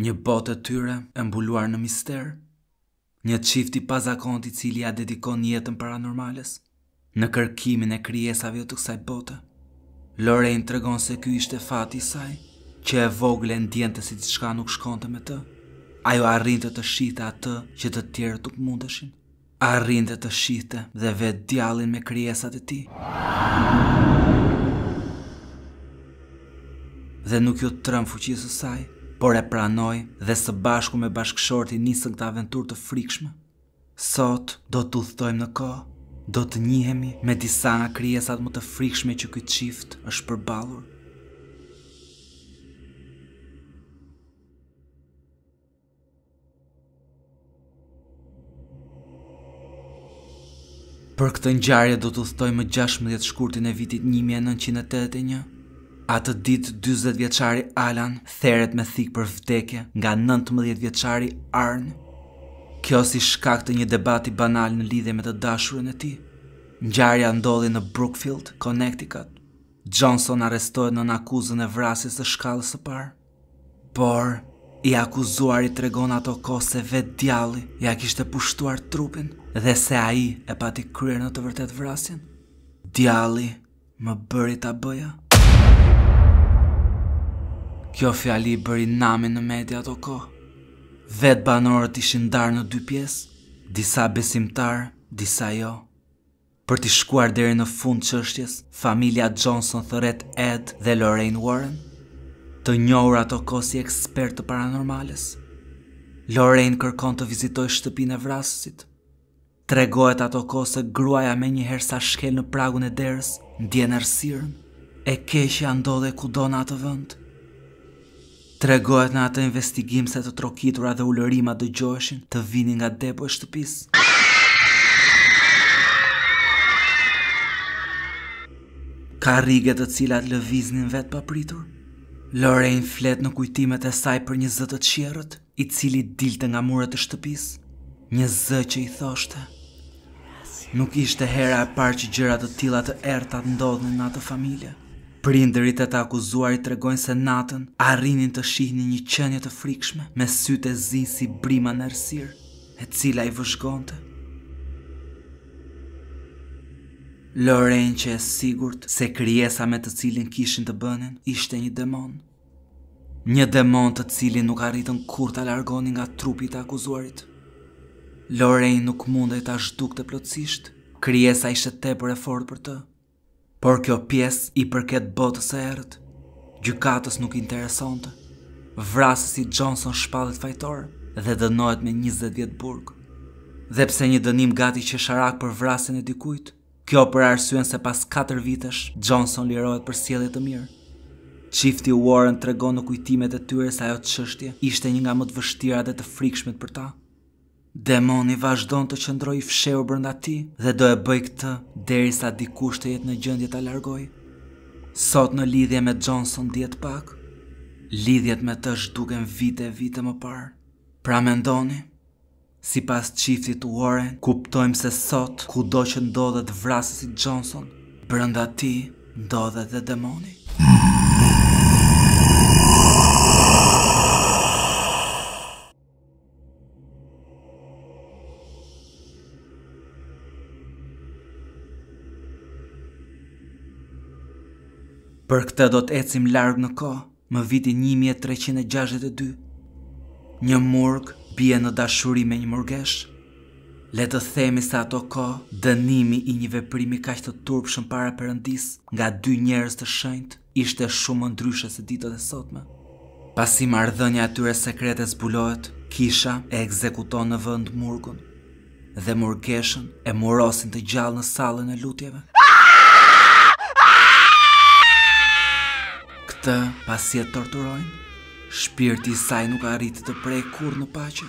një botë të tyre e mbuluar në mister, një qift i pazakonti cili a dedikon jetën paranormales, në kërkimin e kryesave të kësaj botë, Lorraine të regon se kjo ishte fati i saj, që e vogle në djente si të shka nuk shkonte me të, ajo a të shita atë që të tjerë tuk mundeshin, a të shita dhe vetë djalin me kryesat e ti. Dhe nuk ju të trëmë fuqisë saj, por e pranoj dhe së bashku me bashkëshorti nisën këtë aventurë të frikshme. Sot do të udhtojmë në kohë, do të njihemi me disa nga krijesat më të frikshme që ky çift është përballur. Për këtë ngjarje do të udhtojmë 16 shkurtin e vitit 1981 Atë ditë 40-vjeçari Alan Theret me thikë për vdekje nga 19-vjeçari Arn. Kjo si shkak të një debati banal në lidhje me të dashurën e tij. Ngjarja ndodhi në Brookfield, Connecticut. Johnson arrestohet në akuzën e vrasjes së shkallës së parë. Por i akuzuari tregon ato kohë se vetë djalli ja kishte pushtuar trupin dhe se ai e pati kryer në të vërtetë vrasjen. Djalli më bëri ta bëja Kjo fjali bëri name në media ato ko. Vetë banorët ishin darë në dy pjesë, disa besimtarë, disa jo. Për të shkuar deri në fund qështjes, familia Johnson thëret Ed dhe Lorraine Warren, të njohur ato ko si ekspert të paranormales. Lorraine kërkon të vizitoj shtëpin e vrasësit. Tregohet ato ko se gruaja me një herë sa shkel në pragun e derës, ndjenë rësirën, e keqja ndodhe ku dona në atë vëndë. Tregohet në atë investigim se të trokitura dhe ulërima dë gjoshin të vini nga depo e shtëpis. Ka rrige të cilat lëviznin vet papritur? Lorraine flet në kujtimet e saj për një zë të shjerët, i cili dilte nga murët të shtëpis, një zë që i thoshte. Nuk ishte hera e parë që gjërat të tila të erë të ndodhën në atë familje. Prindërit e të akuzuarit të regojnë se natën arrinin të shihni një qenje të frikshme me sytë e zinë si brima në rësirë, e cila i vëshgonte. Loren që e sigurt se kryesa me të cilin kishin të bënin ishte një demon. Një demon të cilin nuk arritën kur të largonin nga trupi të akuzuarit. Loren nuk mundet ashtu këtë plotësisht, kryesa ishte te për e fort Për të por kjo pjesë i përket botës së errët. Gjykatës nuk interesonte. Vrasi si Johnson shpallet fajtor dhe dënohet me 20 vjet burg. Dhe pse një dënim gati që sharak për vrasjen e dikujt, kjo për arsyen se pas 4 vitesh Johnson lirohet për sjellje të mirë. Çifti Warren tregon në kujtimet e tyre se ajo çështje ishte një nga më të vështira dhe të frikshmet për ta. Demoni vazhdon të qëndroj i fsheu bërnda ti dhe do e bëj këtë deri sa di kushtë të jetë në gjëndje të alargoj. Sot në lidhje me Johnson djetë pak, lidhjet me të shduken vite e vite më parë. Pra me ndoni, si pas qiftit Warren, kuptojmë se sot ku do që ndodhet vrasësit Johnson, bërnda ti ndodhet dhe demoni. Hmm. Për këtë do të ecim larg në kohë, më vitin 1362. Një murg bie në dashuri me një murgesh. Le të themi se ato kohë dënimi i një veprimi kaq të turpshëm para Perëndis nga dy njerëz të shenjtë ishte shumë ndryshe se ditët e sotme. Pasi marrëdhënia atyre sekrete zbulohet, kisha e ekzekuton në vend murgun dhe murgeshën e murosin të gjallë në sallën e lutjeve. Të pasi e torturojnë, shpirti i saj nuk arrit të prej kur në paqe.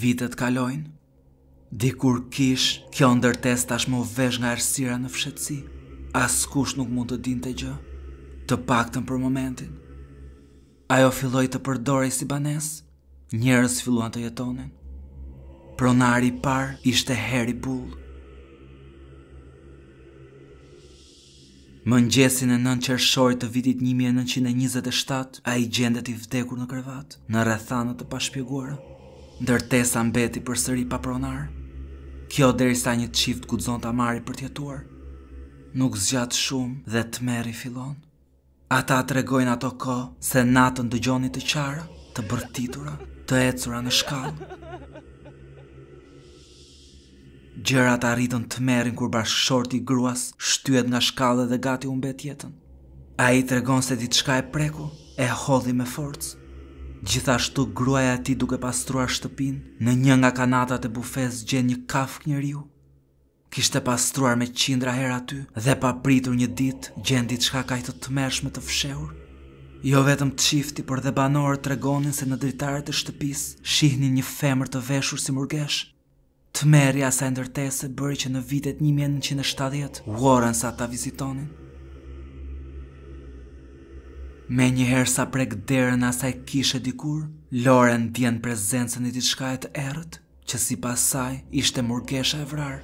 Vitet kalojnë, dikur kish kjo ndërtes tashmë vesh nga arsira në As Askush nuk mund të dinte gjë, të paktën për momentin. Ajo filloi të përdorej si banesë, njerëz filluan të jetonin. Pronari i par ishte heri Bull. Më ngjesin e nën qershorit të vitit 1927, a i gjendet i vdekur në krevat, në rrethana të pashpjeguara, ndërtesa mbeti përsëri pa pronar. Kjo derisa një çift guxon ta amari për të jetuar. Nuk zgjat shumë dhe tmerri fillon. Ata tregojnë ato kohë se natën dëgjoni të qara, të bërtitura, të ecura në shkallë. Gjerat arritën të merin kur bashkë shorti gruas, shtyet nga shkallë dhe gati unë bet jetën. A i të regon se ditë shka e preku, e hodhi me forcë. Gjithashtu gruaj ati duke pastruar shtëpin, në një nga kanatat e bufes gjen një kafk një riu. Kishte pastruar me qindra her aty dhe pa pritur një dit gjen ditë shka i të mershme të fsheur. Jo vetëm të shifti, për dhe banorë të regonin se në dritarët e shtëpis shihni një femër të veshur si murgeshë Të meri asa ndërtese bëri që në vitet 1970 Warren sa ta vizitonin. Me njëherë sa prek derën asaj kishe dikur, Loren djenë prezencën i të shkajet të erët, që si pasaj ishte murgesha e vrarë.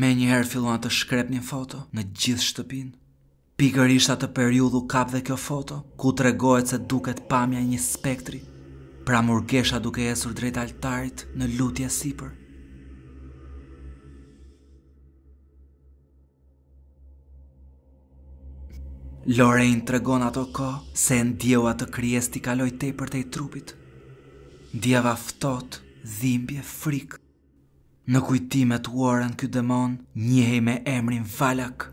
Me njëherë filluan të shkrep një foto në gjithë shtëpinë. Pikër ishtë atë periudhu kap dhe kjo foto, ku të regojët se duket pamja një spektri, pra murgesha duke esur drejt altarit në lutje sipër. Lorraine të regon ato ko se në djeua të krijes t'i kaloj te për t'i trupit. Djeva ftot, dhimbje, frikë. Në kujtimet uore në kjo dëmonë, njëhej me emrin Valak. Valak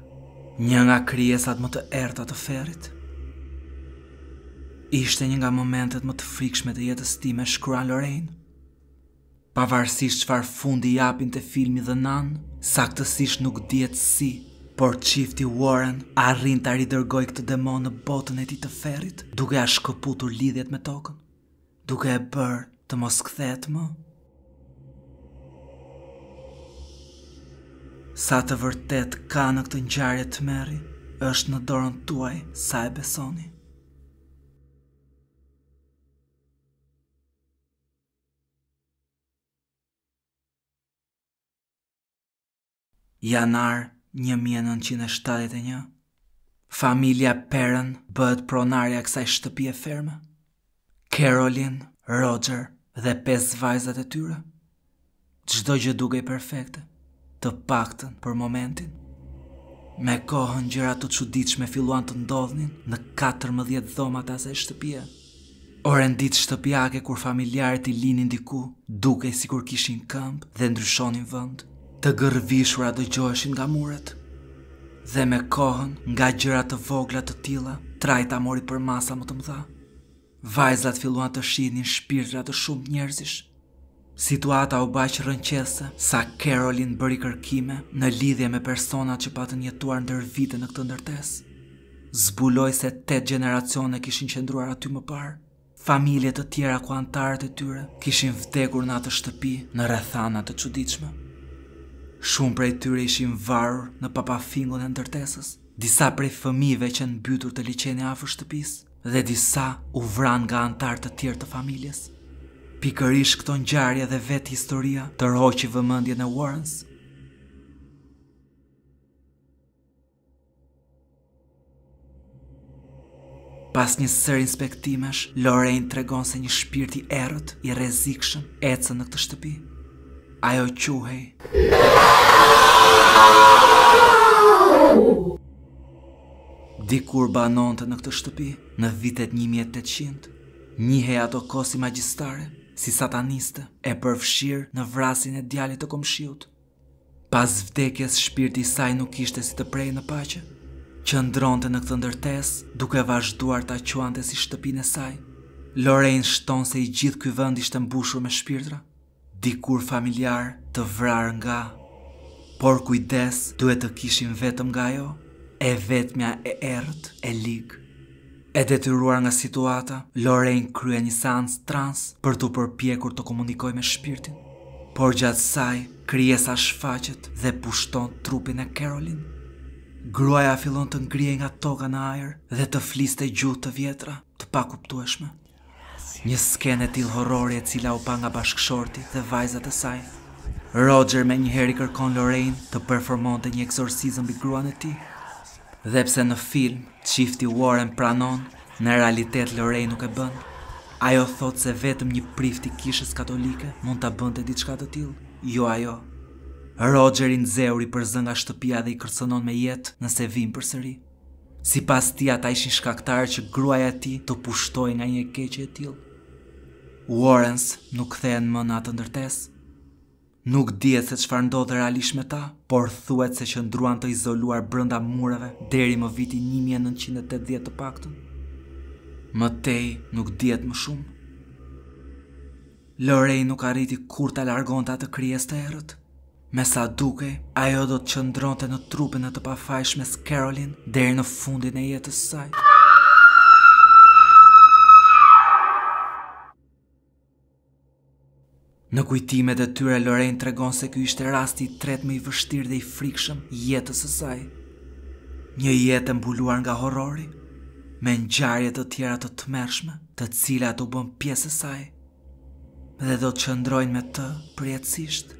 një nga kryesat më të erta të ferit. Ishte një nga momentet më të frikshme të jetës ti me shkrua Lorraine. Pavarësisht qëfar fundi japin të filmi dhe nanë, saktësisht nuk djetë si, por qifti Warren arrin të aridërgoj këtë demon në botën e ti të ferit, duke a shkëputur lidhjet me tokën, duke e bërë të mos këthet më. sa të vërtet ka në këtë ngjarje të merri, është në dorën tuaj sa e besoni. Janar 1971 Familia Peren bëhet pronarja kësaj shtëpie ferme. Carolyn, Roger dhe pes vajzat e tyre. Çdo gjë dukej perfekte të paktën për momentin. Me kohën gjëra të çuditshme filluan të ndodhnin në 14 dhomat asaj shtëpie. O ditë shtëpiake kur familjarët i linin diku, duke si kur kishin këmp dhe ndryshonin vënd, të gërvishura dhe gjoheshin nga muret. Dhe me kohën, nga gjëra të vogla të tila, trajta mori për masa më të mdha. Vajzat filluan të shidhin shpirtra të shumë njerëzish, Situata u bashkë rënqese, sa Carolyn bëri kërkime në lidhje me personat që patën jetuar ndër vite në këtë ndërtes. Zbuloj se 8 generacione kishin qëndruar aty më parë. Familje të tjera ku antarët e tyre kishin vdekur në atë shtëpi në rrethana të çuditshme. Shumë prej tyre ishin varur në papafingun e ndërtesës. Disa prej fëmijëve që në mbytur të liçeni afër shtëpisë dhe disa u vran nga antarët e tjerë të familjes pikërish këto në gjarja dhe vetë historia të rhoqë vëmëndje në Warrens? Pas një sër inspektimesh, Lorraine të regon se një shpirti erët i rezikshën e në këtë shtëpi. Ajo quhej... Dikur banon të në këtë shtëpi, në vitet 1800, njëhe ato kosi magjistare, si sataniste e përfshirë në vrasin e djalit të komshiut. Pas vdekjes shpirti saj nuk ishte si të prej në pache, që ndronte në këtë ndërtes duke vazhduar ta quante si shtëpine e saj. Lorraine shton se i gjithë këj vënd ishte mbushur me shpirtra, dikur familjar të vrarë nga, por kujdes duhet të kishim vetëm nga jo, e vetëmja e erët e ligë. E detyruar nga situata, Lorraine krye një sans trans për të përpjekur të komunikoj me shpirtin. Por gjatë saj, sa shfaqet dhe pushton trupin e Carolyn. Gruaja fillon të ngrije nga toka në ajer dhe të fliste gjuhë të vjetra të pakuptueshme. Një skene e tillë horrori e cila u pa nga bashkëshorti dhe vajzat e saj. Roger me një heri kërkon Lorraine të performonte një eksorcizëm bi gruan e tij. Dhe pse në film Çifti Warren pranon, në realitet Lorei nuk e bën. Ajo thotë se vetëm një prift i kishës katolike mund ta bënte diçka të tillë, jo ajo. Roger i nxehur i përzën nga shtëpia dhe i kërcënon me jetë nëse vin përsëri. Sipas ti ata ishin shkaktarë që gruaja e tij të pushtoj nga një keqje e tillë. Warrens nuk kthehen më në atë ndërtesë. Nuk dhjet se qëfar ndodhe realisht me ta, por thuet se që ndruan të izoluar brënda mureve deri më viti 1980 të paktën. Më tej nuk dhjet më shumë. Lorej nuk arriti kur të alargon të atë kryes të erët. Me sa duke, ajo do të qëndron të në trupin e të pafajsh me s'Carolin deri në fundin e jetës sajtë. Në kujtimet e tyre Loren tregon se ky ishte rasti i tretë më i vështirë dhe i frikshëm i jetës së saj. Një jetë mbuluar nga horrori, me ngjarje të tjera të tmerrshme, të cilat u bën pjesë e saj dhe do të qëndrojnë me të përjetësisht.